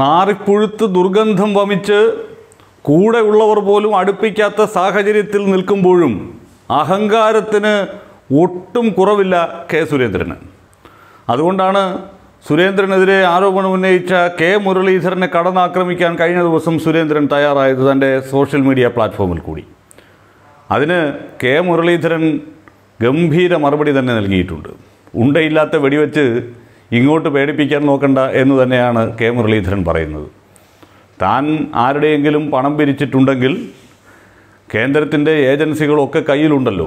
നാറിപ്പുഴുത്ത് ദുർഗന്ധം വമിച്ച് കൂടെ ഉള്ളവർ പോലും അടുപ്പിക്കാത്ത സാഹചര്യത്തിൽ നിൽക്കുമ്പോഴും അഹങ്കാരത്തിന് ഒട്ടും കുറവില്ല കെ സുരേന്ദ്രന് അതുകൊണ്ടാണ് സുരേന്ദ്രനെതിരെ ആരോപണം ഉന്നയിച്ച കെ മുരളീധരനെ കടന്നാക്രമിക്കാൻ കഴിഞ്ഞ ദിവസം സുരേന്ദ്രൻ തയ്യാറായത് തൻ്റെ സോഷ്യൽ മീഡിയ പ്ലാറ്റ്ഫോമിൽ കൂടി അതിന് കെ മുരളീധരൻ ഗംഭീര മറുപടി തന്നെ നൽകിയിട്ടുണ്ട് ഉണ്ടയില്ലാത്ത വെടിവെച്ച് ഇങ്ങോട്ട് പേടിപ്പിക്കാൻ നോക്കണ്ട എന്ന് തന്നെയാണ് കെ മുരളീധരൻ പറയുന്നത് താൻ ആരുടെയെങ്കിലും പണം പിരിച്ചിട്ടുണ്ടെങ്കിൽ കേന്ദ്രത്തിൻ്റെ ഏജൻസികളൊക്കെ കയ്യിലുണ്ടല്ലോ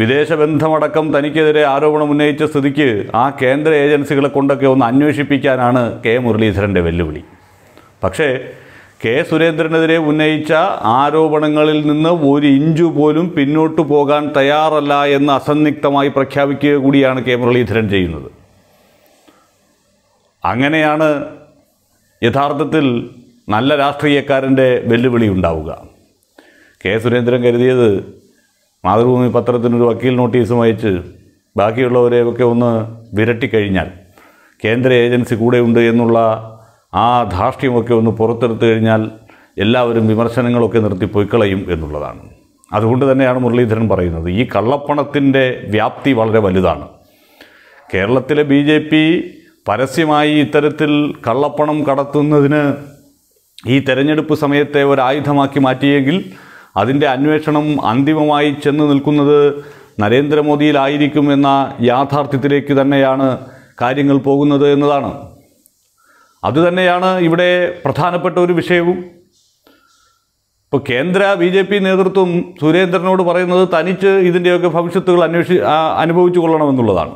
വിദേശബന്ധമടക്കം തനിക്കെതിരെ ആരോപണം ഉന്നയിച്ച സ്ഥിതിക്ക് ആ കേന്ദ്ര ഏജൻസികളെ കൊണ്ടൊക്കെ ഒന്ന് അന്വേഷിപ്പിക്കാനാണ് കെ മുരളീധരൻ്റെ വെല്ലുവിളി പക്ഷേ കെ സുരേന്ദ്രനെതിരെ ഉന്നയിച്ച ആരോപണങ്ങളിൽ നിന്ന് ഒരു ഇഞ്ചു പോലും പിന്നോട്ടു പോകാൻ തയ്യാറല്ല എന്ന് അസന്നിഗ്ധമായി പ്രഖ്യാപിക്കുക കൂടിയാണ് കെ മുരളീധരൻ ചെയ്യുന്നത് അങ്ങനെയാണ് യഥാർത്ഥത്തിൽ നല്ല രാഷ്ട്രീയക്കാരൻ്റെ വെല്ലുവിളി ഉണ്ടാവുക കെ സുരേന്ദ്രൻ കരുതിയത് മാതൃഭൂമി പത്രത്തിനൊരു വക്കീൽ നോട്ടീസും അയച്ച് ബാക്കിയുള്ളവരെയൊക്കെ ഒന്ന് വിരട്ടിക്കഴിഞ്ഞാൽ കേന്ദ്ര ഏജൻസി കൂടെയുണ്ട് എന്നുള്ള ആ ധാർഷ്ട്യമൊക്കെ ഒന്ന് പുറത്തെടുത്തു കഴിഞ്ഞാൽ എല്ലാവരും വിമർശനങ്ങളൊക്കെ നിർത്തി പൊയ്ക്കളയും എന്നുള്ളതാണ് അതുകൊണ്ട് തന്നെയാണ് മുരളീധരൻ പറയുന്നത് ഈ കള്ളപ്പണത്തിൻ്റെ വ്യാപ്തി വളരെ വലുതാണ് കേരളത്തിലെ ബി ജെ പി പരസ്യമായി ഇത്തരത്തിൽ കള്ളപ്പണം കടത്തുന്നതിന് ഈ തെരഞ്ഞെടുപ്പ് സമയത്തെ ഒരായുധമാക്കി മാറ്റിയെങ്കിൽ അതിൻ്റെ അന്വേഷണം അന്തിമമായി ചെന്ന് നിൽക്കുന്നത് നരേന്ദ്രമോദിയിലായിരിക്കും എന്ന യാഥാർത്ഥ്യത്തിലേക്ക് തന്നെയാണ് കാര്യങ്ങൾ പോകുന്നത് എന്നതാണ് അതുതന്നെയാണ് ഇവിടെ പ്രധാനപ്പെട്ട ഒരു വിഷയവും ഇപ്പോൾ കേന്ദ്ര ബി ജെ പി നേതൃത്വം സുരേന്ദ്രനോട് പറയുന്നത് തനിച്ച് ഇതിൻ്റെയൊക്കെ ഭവിഷ്യത്തുകൾ അന്വേഷി അനുഭവിച്ചു കൊള്ളണമെന്നുള്ളതാണ്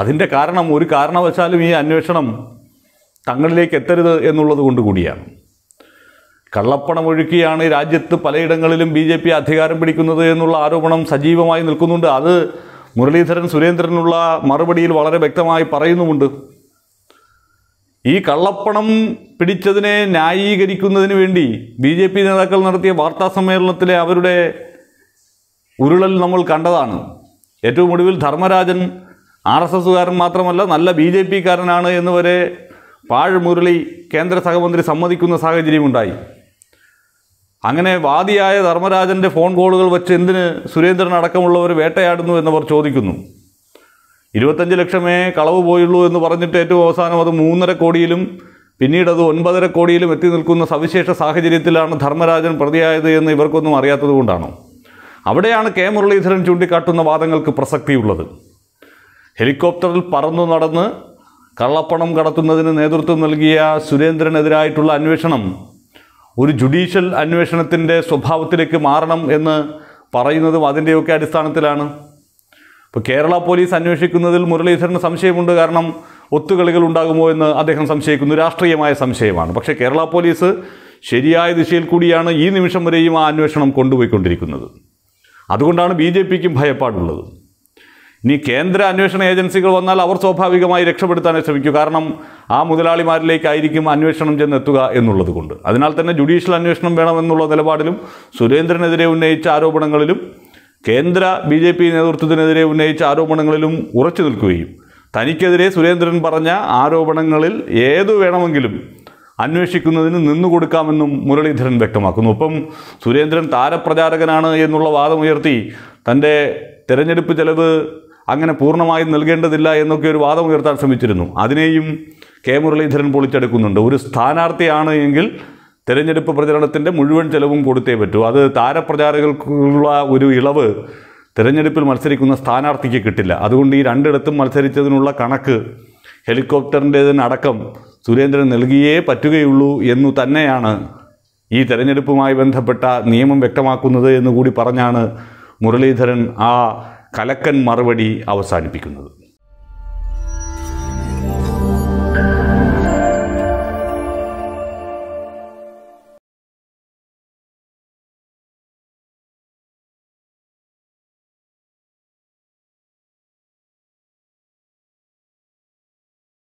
അതിൻ്റെ കാരണം ഒരു കാരണവശാലും ഈ അന്വേഷണം തങ്ങളിലേക്ക് എത്തരുത് എന്നുള്ളത് കൊണ്ട് കൂടിയാണ് കള്ളപ്പണമൊഴുക്കിയാണ് രാജ്യത്ത് പലയിടങ്ങളിലും ബി ജെ പി അധികാരം പിടിക്കുന്നത് എന്നുള്ള ആരോപണം സജീവമായി നിൽക്കുന്നുണ്ട് അത് മുരളീധരൻ സുരേന്ദ്രനുള്ള മറുപടിയിൽ വളരെ വ്യക്തമായി പറയുന്നുമുണ്ട് ഈ കള്ളപ്പണം പിടിച്ചതിനെ ന്യായീകരിക്കുന്നതിന് വേണ്ടി ബി ജെ പി നേതാക്കൾ നടത്തിയ വാർത്താ സമ്മേളനത്തിലെ അവരുടെ ഉരുളൽ നമ്മൾ കണ്ടതാണ് ഏറ്റവും ഒടുവിൽ ധർമ്മരാജൻ ആർ എസ് എസുകാരൻ മാത്രമല്ല നല്ല ബി ജെ പിക്കാരനാണ് എന്ന് വരെ പാഴ്മുരളി കേന്ദ്ര സഹമന്ത്രി സമ്മതിക്കുന്ന സാഹചര്യമുണ്ടായി അങ്ങനെ വാദിയായ ധർമ്മരാജൻ്റെ ഫോൺ കോളുകൾ വെച്ച് എന്തിന് സുരേന്ദ്രൻ അടക്കമുള്ളവർ വേട്ടയാടുന്നു എന്നവർ ചോദിക്കുന്നു ഇരുപത്തഞ്ച് ലക്ഷമേ കളവ് പോയുള്ളൂ എന്ന് പറഞ്ഞിട്ട് ഏറ്റവും അവസാനം അത് മൂന്നര കോടിയിലും പിന്നീട് അത് ഒൻപതര കോടിയിലും എത്തി നിൽക്കുന്ന സവിശേഷ സാഹചര്യത്തിലാണ് ധർമ്മരാജൻ പ്രതിയായത് എന്ന് ഇവർക്കൊന്നും അറിയാത്തത് കൊണ്ടാണോ അവിടെയാണ് കെ മുരളീധരൻ ചൂണ്ടിക്കാട്ടുന്ന വാദങ്ങൾക്ക് പ്രസക്തിയുള്ളത് ഹെലികോപ്റ്ററിൽ പറന്നു നടന്ന് കള്ളപ്പണം കടത്തുന്നതിന് നേതൃത്വം നൽകിയ സുരേന്ദ്രനെതിരായിട്ടുള്ള അന്വേഷണം ഒരു ജുഡീഷ്യൽ അന്വേഷണത്തിൻ്റെ സ്വഭാവത്തിലേക്ക് മാറണം എന്ന് പറയുന്നതും അതിൻ്റെയൊക്കെ അടിസ്ഥാനത്തിലാണ് ഇപ്പോൾ കേരള പോലീസ് അന്വേഷിക്കുന്നതിൽ മുരളീധരന് സംശയമുണ്ട് കാരണം ഒത്തുകളികൾ ഉണ്ടാകുമോ എന്ന് അദ്ദേഹം സംശയിക്കുന്നു രാഷ്ട്രീയമായ സംശയമാണ് പക്ഷേ കേരള പോലീസ് ശരിയായ ദിശയിൽ കൂടിയാണ് ഈ നിമിഷം വരെയും ആ അന്വേഷണം കൊണ്ടുപോയിക്കൊണ്ടിരിക്കുന്നത് അതുകൊണ്ടാണ് ബി ജെ പിക്കും ഭയപ്പാടുള്ളത് ഇനി കേന്ദ്ര അന്വേഷണ ഏജൻസികൾ വന്നാൽ അവർ സ്വാഭാവികമായി രക്ഷപ്പെടുത്താനേ ശ്രമിക്കൂ കാരണം ആ മുതലാളിമാരിലേക്കായിരിക്കും അന്വേഷണം ചെന്നെത്തുക എന്നുള്ളത് കൊണ്ട് അതിനാൽ തന്നെ ജുഡീഷ്യൽ അന്വേഷണം വേണമെന്നുള്ള നിലപാടിലും സുരേന്ദ്രനെതിരെ ഉന്നയിച്ച ആരോപണങ്ങളിലും കേന്ദ്ര ബി ജെ പി നേതൃത്വത്തിനെതിരെ ഉന്നയിച്ച ആരോപണങ്ങളിലും ഉറച്ചു നിൽക്കുകയും തനിക്കെതിരെ സുരേന്ദ്രൻ പറഞ്ഞ ആരോപണങ്ങളിൽ ഏതു വേണമെങ്കിലും അന്വേഷിക്കുന്നതിന് നിന്നുകൊടുക്കാമെന്നും മുരളീധരൻ വ്യക്തമാക്കുന്നു ഒപ്പം സുരേന്ദ്രൻ താരപ്രചാരകനാണ് എന്നുള്ള വാദമുയർത്തി തൻ്റെ തെരഞ്ഞെടുപ്പ് ചെലവ് അങ്ങനെ പൂർണ്ണമായും നൽകേണ്ടതില്ല എന്നൊക്കെ ഒരു വാദം ഉയർത്താൻ ശ്രമിച്ചിരുന്നു അതിനെയും കെ മുരളീധരൻ പൊളിച്ചെടുക്കുന്നുണ്ട് ഒരു സ്ഥാനാർത്ഥിയാണ് എങ്കിൽ തെരഞ്ഞെടുപ്പ് പ്രചരണത്തിൻ്റെ മുഴുവൻ ചെലവും കൊടുത്തേ പറ്റൂ അത് താരപ്രചാരകൾക്കുള്ള ഒരു ഇളവ് തെരഞ്ഞെടുപ്പിൽ മത്സരിക്കുന്ന സ്ഥാനാർത്ഥിക്ക് കിട്ടില്ല അതുകൊണ്ട് ഈ രണ്ടിടത്തും മത്സരിച്ചതിനുള്ള കണക്ക് ഹെലികോപ്റ്ററിൻ്റേതിനടക്കം സുരേന്ദ്രൻ നൽകിയേ പറ്റുകയുള്ളൂ എന്നു തന്നെയാണ് ഈ തെരഞ്ഞെടുപ്പുമായി ബന്ധപ്പെട്ട നിയമം വ്യക്തമാക്കുന്നത് എന്ന് കൂടി പറഞ്ഞാണ് മുരളീധരൻ ആ കലക്കൻ മറുപടി അവസാനിപ്പിക്കുന്നത്